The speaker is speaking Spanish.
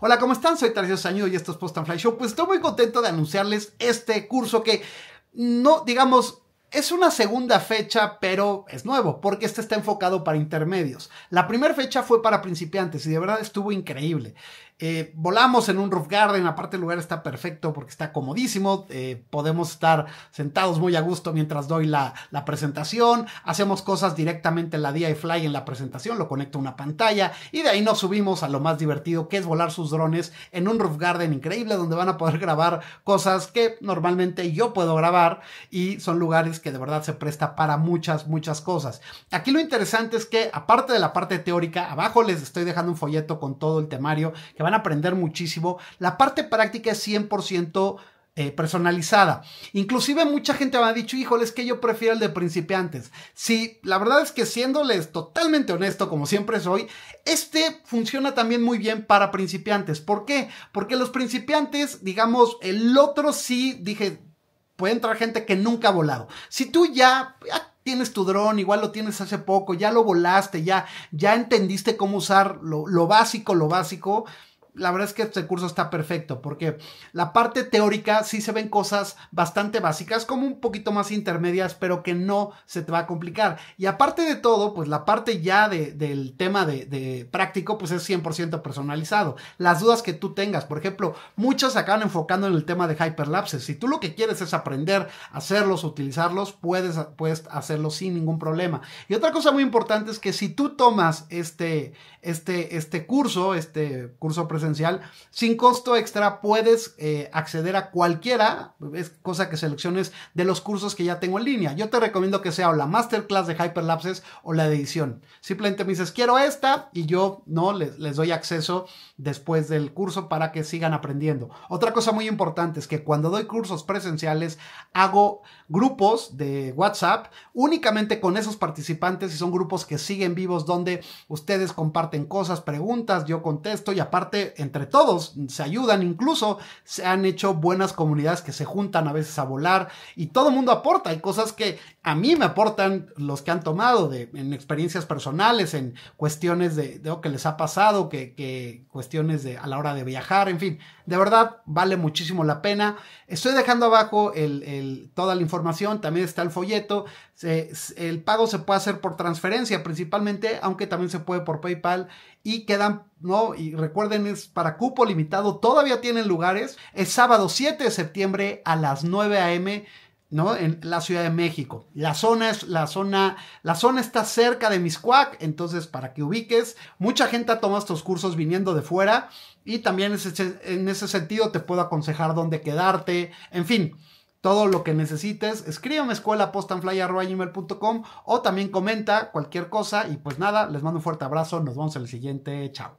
Hola, ¿cómo están? Soy Tarcio Sañudo y esto es Post and Fly Show. Pues estoy muy contento de anunciarles este curso que no, digamos, es una segunda fecha, pero es nuevo, porque este está enfocado para intermedios. La primera fecha fue para principiantes y de verdad estuvo increíble. Eh, volamos en un roof garden, aparte el lugar está perfecto porque está comodísimo, eh, podemos estar sentados muy a gusto mientras doy la, presentación, hacemos cosas directamente en la y Fly en la presentación, lo conecto a una pantalla y de ahí nos subimos a lo más divertido que es volar sus drones en un roof garden increíble donde van a poder grabar cosas que normalmente yo puedo grabar y son lugares que de verdad se presta para muchas, muchas cosas. Aquí lo interesante es que aparte de la parte teórica, abajo les estoy dejando un folleto con todo el temario que van a aprender muchísimo. La parte práctica es 100% eh, personalizada. Inclusive mucha gente me ha dicho, híjole, es que yo prefiero el de principiantes. Sí, la verdad es que siéndoles totalmente honesto, como siempre soy, este funciona también muy bien para principiantes. ¿Por qué? Porque los principiantes, digamos, el otro sí, dije, puede entrar gente que nunca ha volado. Si tú ya, tienes tu dron, igual lo tienes hace poco, ya lo volaste, ya, ya entendiste cómo usar lo, lo básico, lo básico, la verdad es que este curso está perfecto porque la parte teórica sí se ven cosas bastante básicas, como un poquito más intermedias, pero que no se te va a complicar. Y aparte de todo, pues la parte ya del tema de, práctico, pues es 100% personalizado. Las dudas que tú tengas, por ejemplo, muchos acaban enfocando en el tema de hyperlapses. Si tú lo que quieres es aprender, hacerlos, utilizarlos, puedes, puedes hacerlo sin ningún problema. Y otra cosa muy importante es que si tú tomas este, este, este curso, este curso presencial. Sin costo extra puedes eh, acceder a cualquiera, es cosa que selecciones de los cursos que ya tengo en línea. Yo te recomiendo que sea o la masterclass de Hyperlapses o la de edición. Simplemente me dices, quiero esta y yo no les, les doy acceso después del curso para que sigan aprendiendo. Otra cosa muy importante es que cuando doy cursos presenciales hago grupos de WhatsApp únicamente con esos participantes y son grupos que siguen vivos donde ustedes comparten cosas, preguntas, yo contesto y aparte entre todos se ayudan, incluso se han hecho buenas comunidades que se juntan a veces a volar y todo el mundo aporta. Hay cosas que a mí me aportan los que han tomado de, en experiencias personales, en cuestiones de, lo oh, que les ha pasado, que, cuestiones de a la hora de viajar, en fin. De verdad, vale muchísimo la pena. Estoy dejando abajo toda la información, también está el folleto. el pago se puede hacer por transferencia principalmente, aunque también se puede por PayPal y quedan ¿no? Y recuerden, es para cupo limitado, todavía tienen lugares. Es sábado 7 de septiembre a las 9 a.m. ¿no? En la Ciudad de México. La zona es la zona, la zona está cerca de Miscuac, entonces para que ubiques, mucha gente toma estos cursos viniendo de fuera y también en ese sentido te puedo aconsejar dónde quedarte, en fin. Todo lo que necesites, escríbeme escuela postanfly.com o también comenta cualquier cosa y pues nada, les mando un fuerte abrazo, nos vemos en el siguiente, chao.